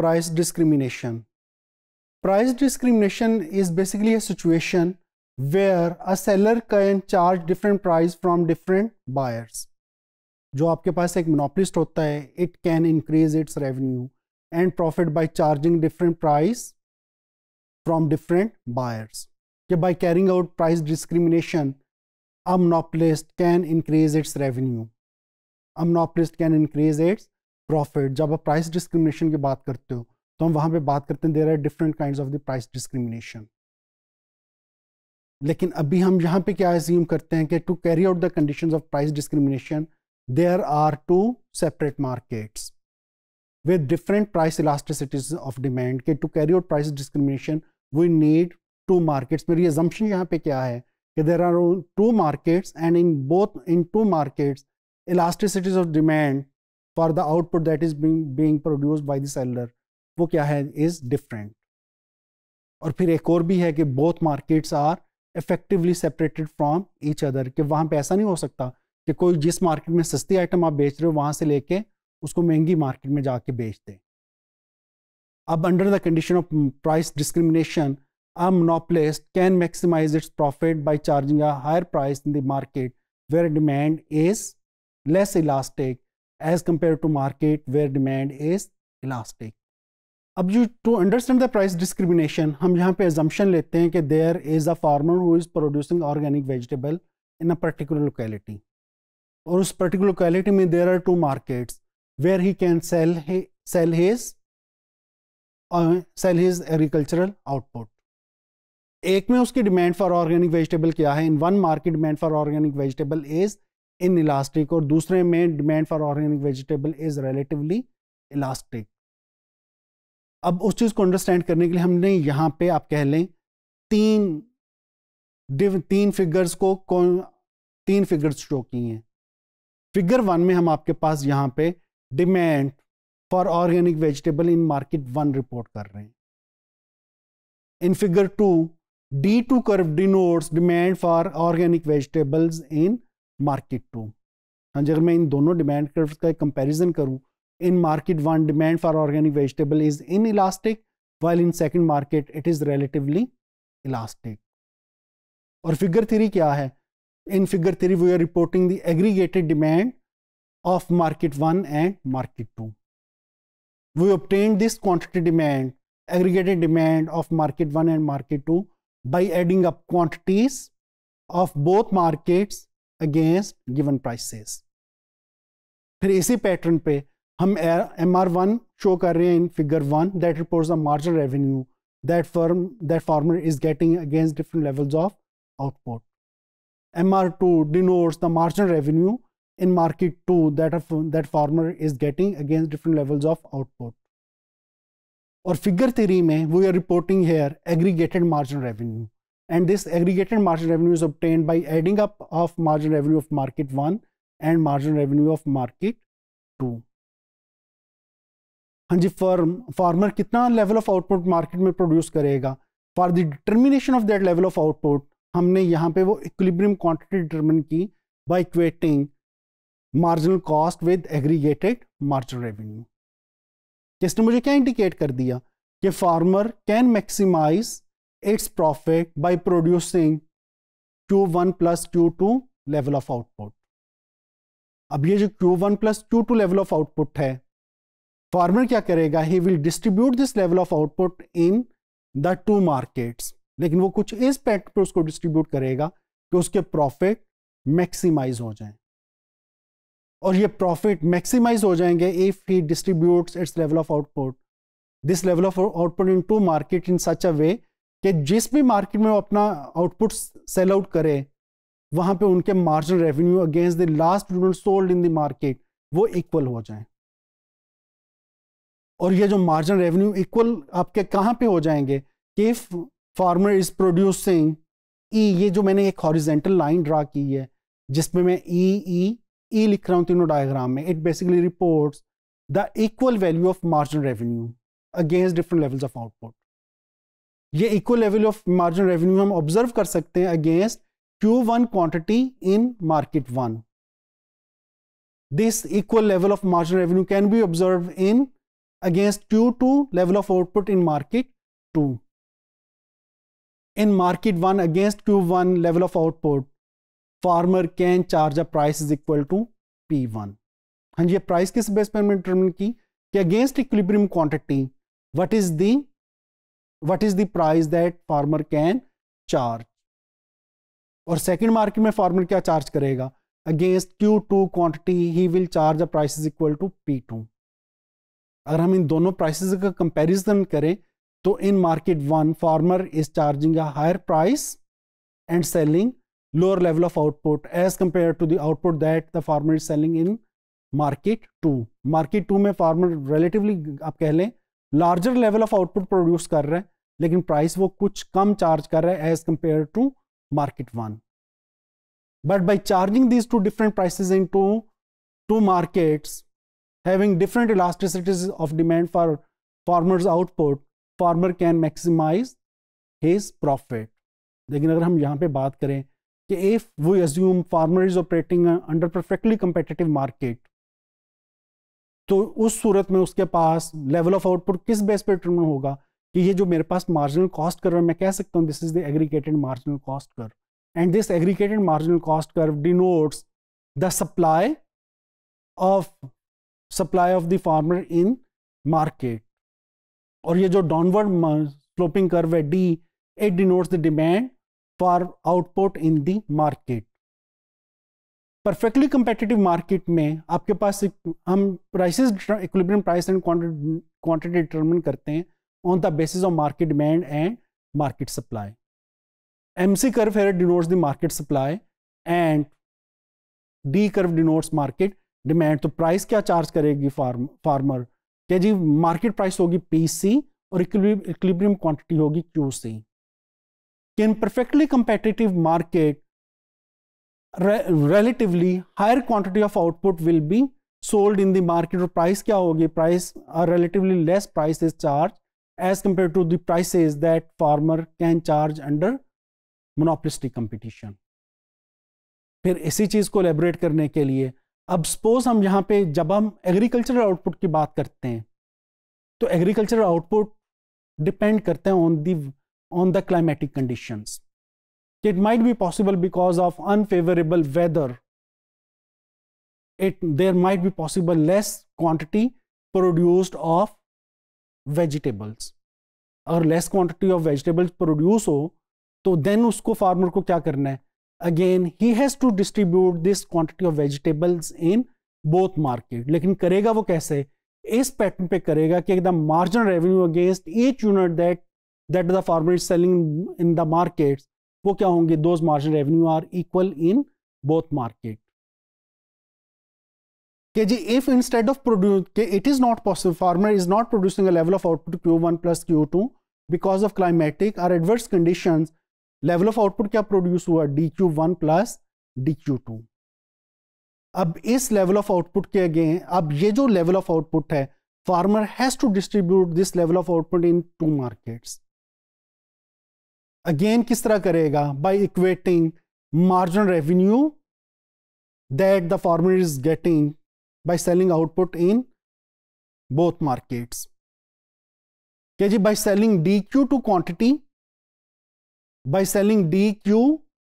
price discrimination. Price discrimination is basically a situation where a seller can charge different price from different buyers. जो आपके पास एक monopolist होता है it can increase its revenue and profit by charging different price from different buyers. कि by carrying out price discrimination, a monopolist can increase its revenue. A monopolist can increase its profit जब आप price discrimination की बात करते हो तो हम वहां पे बात करते हैं there are different kind of the price discrimination लेकिन अभी हम यहाँ पे क्या एज्यूम करते हैं कि to carry out the condition of price discrimination there are two separate markets with different price elasticities of demand के to carry out price discrimination we need two markets मेरी एजम्पन यहाँ पे क्या है कि there are two markets and in both in two markets elasticities of demand for the output that is being produce by the seller वो क्या है is different और फिर एक और भी है कि both markets are effectively separated from each other कि वहाँ पे ऐसा नहीं हो सकता कि कोई जिस मार्केट में सस्ती आइटम आप बेच रहे हो वहाँ से लेके उसको महंगी मार्केट में जाके बेच दें अब under the condition of price discrimination a monopolist can maximize its profit by charging a higher price in the market where demand is less elastic as compared to market where demand is elastic अब you to understand the price discrimination हम यहाँ पे assumption लेते हैं कि there is a farmer who is producing organic vegetable in a particular locality और उस particular locality में there are two markets where he can sell sell his sell his agricultural output एक में उसकी डिमांड फॉर ऑर्गेनिक वेजिटेबल क्या है in one market demand for organic vegetable is elastic और दूसरे में demand for organic vegetable is relatively elastic अब उस चीज़ को अंडरस्टैंड करने के लिए हमने यहाँ पे आप कह लें तीन तीन फिगर्स को कौन तीन फिगर्स शो की हैं फिगर वन में हम आपके पास यहाँ पे demand for organic vegetable in market one report कर रहे हैं in figure two D two curve denotes demand for organic vegetables in market two हाँ जी अगर मैं इन दोनों डिमांड कर्व का कंपैरिजन करूं in market one demand for organic vegetable is in elastic while in second market it is relatively elastic और figure three क्या है in figure three we are reporting the aggregated demand of market one and market two we obtain this quantity demand aggregated demand of market one and market two by adding up quantities of both markets against given prices. फिर इसी pattern पे हम MR1 show कर in figure 1 that reports the marginal revenue that firm that farmer is getting against different levels of output. MR2 denotes the marginal revenue in market 2 that that farmer is getting against different levels of output. और figure 3 we are reporting here aggregated marginal revenue. and this aggregated margin revenue is obtained by adding up of margin revenue of market 1 and margin revenue of market 2 हाँ जी firm farmer कितना level of output market में produce करेगा for the determination of that level of output हमने यहाँ पे वो equilibrium quantity determine की by equating marginal cost with aggregated marginal revenue इसने मुझे क्या इंडिकेट कर दिया कि farmer can maximise its profit by producing Q1 plus Q2 level of output अब ये जो Q1 plus Q2 level of output है फार्मर क्या करेगा he will distribute this level of output in the two markets लेकिन वो कुछ इस पैक्ट पर उसको डिस्ट्रीब्यूट करेगा कि उसके प्रॉफिट मैक्सिमाइज हो जाए और ये प्रॉफिट मैक्सिमाइज हो जाएंगे if he distributes its level of output this level of output in two market in such a way कि जिस भी मार्केट में वो अपना आउटपुट सेल आउट करे वहां पे उनके margin revenue against the last unit sold in the market वो इक्वल हो जाए और ये जो मार्जिन रेवेन्यू इक्वल आपके कहां पे हो जाएंगे कि फार्मर इज प्रोड्यूसिंग ई ये जो मैंने एक हॉरिजेंटल लाइन ड्रा की है जिसमें मैं ई ई ई लिख रहा हूं तीनों डायग्राम में it basically report the equal value of margin revenue against different levels of output ये equal level of margin revenue हम ऑब्जर्व कर सकते हैं against Q one quantity in market one this equal level of margin revenue can be observe in against Q two level of output in market two in market one against Q one level of output farmer can charge a price is equal to P one हाँ जी price किस base पर हमने determine की against equilibrium quantity what is the what is the price that farmer can charge और second market में farmer क्या charge करेगा against Q two quantity he will charge a price is equal to P two अगर हम इन दोनों prices का comparison करें तो in market one farmer is charging a higher price and selling lower level of output as compare to the output that the farmer is selling in market two market two में farmer relatively आप कह लें larger level of output produce कर रहे हैं लेकिन price वो कुछ कम चार्ज कर रहे हैं as compare to market one but by charging these two different prices in two two markets having different elasticities of demand for farmer's output farmer can maximise his profit लेकिन अगर हम यहाँ पे बात करें कि if we assume farmer is operating under perfectly competitive market तो उस सूरत में उसके पास लेवल ऑफ आउटपुट किस बेस पे डिटर्मन होगा कि ये जो मेरे पास मार्जिनल कॉस्ट कर्व मैं कह सकता हूँ this is the aggregated marginal cost curve and this aggregated marginal cost curve denotes the supply of supply of the farmer in market और ये जो डाउनवर्ड स्लोपिंग कर्व है D it denotes the demand for output in the market perfectly competitive market में आपके पास हम prices equilibrium price and quantity determine करते हैं on the basis of market demand and market supply MC curve है denotes the market supply and D curve denotes market demand तो price क्या charge करेगी फार्मर क्या जी मार्केट प्राइस होगी P और इक्विलिब्रियम क्वांटिटी होगी Q C perfectly competitive market re relatively higher quantity of output will be sold in the market और price क्या होगी price a relatively less price is charged as compared to the prices that farmer can charge under monopolistic competition फिर इसी चीज़ को elaborate करने के लिए अब सपोज हम यहाँ पे जब हम एग्रीकल्चरल आउटपुट की बात करते हैं तो एग्रीकल्चरल आउटपुट डिपेंड करते हैं on the on the climatic conditions It might be possible because of unfavorable weather. It, there might be possible less quantity produced of vegetables. अगर less quantity of vegetables produce हो तो then उसको farmer को क्या करना है again he has to distribute this quantity of vegetables in both market लेकिन करेगा वो कैसे इस पैटर्न पे करेगा कि एकदम marginal revenue against each unit that that the farmer is selling in the markets वो क्या होंगे those margin revenue are equal in both market के जी इफ इंस्टेड ऑफ प्रोड्यूस के it is not possible farmer is not producing a level of output Q one plus Q two because of climatic or adverse condition level of output क्या produce हुआ the Q one plus D Q two अब इस level of output के again अब ये जो level of output है farmer has to distribute this level of output in two markets again किस तरह करेगा by equating margin revenue that the farmer is getting by selling output in both markets क्या जी by selling the Q two quantity by selling the Q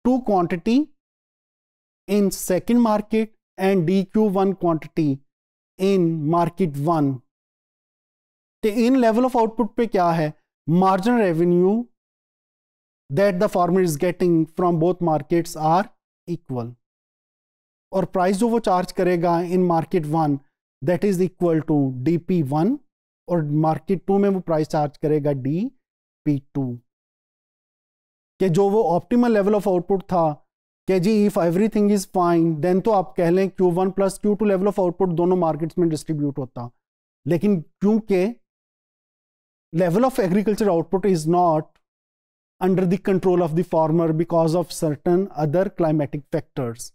two quantity in second market and the Q one quantity in market one in level of output पे क्या है margin revenue that the farmer is getting from both markets are equal. और price जो वो charge करेगा in market one that is equal to the P one और market two में वो प्राइस चार्ज करेगा डी पी टू के जो वो ऑप्टिमल लेवल ऑफ आउटपुट था कि जी if everything is fine then तो आप कह लें Q one plus Q two level of output दोनों मार्केट्स में डिस्ट्रीब्यूट होता लेकिन क्योंकि level of agriculture output is not under the control of the farmer because of certain other climatic factors.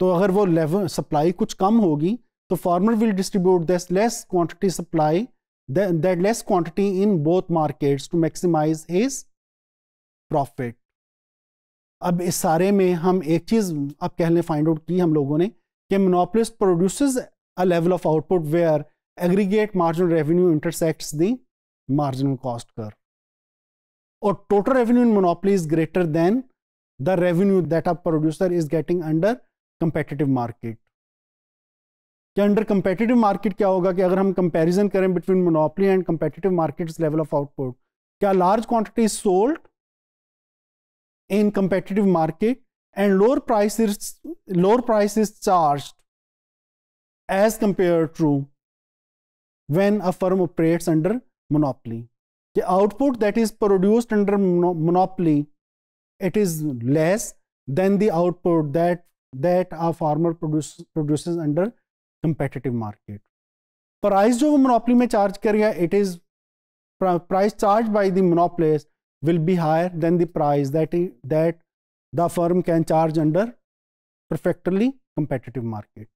तो अगर वो level supply कुछ कम होगी तो farmer will distribute this less quantity supply that less quantity in both markets to maximize his profit. अब इस सारे में हम एक चीज़ अब कह लें फाइंड आउट की हम लोगों ने कि monopolist produce a level of output where aggregate marginal revenue intersects the marginal cost curve or total revenue in monopoly is greater than the revenue that a producer is getting under competitive market. कि under competitive market क्या होगा कि अगर हम comparison करें between monopoly and competitive markets level of output क्या large quantity sold in competitive market and lower price lower price is charge as compare to when a firm operates under monopoly the output that is produced under monopoly it is less than the output that that a farmer produce, produces under competitive market price जो monopoly में charge it is price charged by the monopolist will be higher than the price that that the firm can charge under perfectly competitive market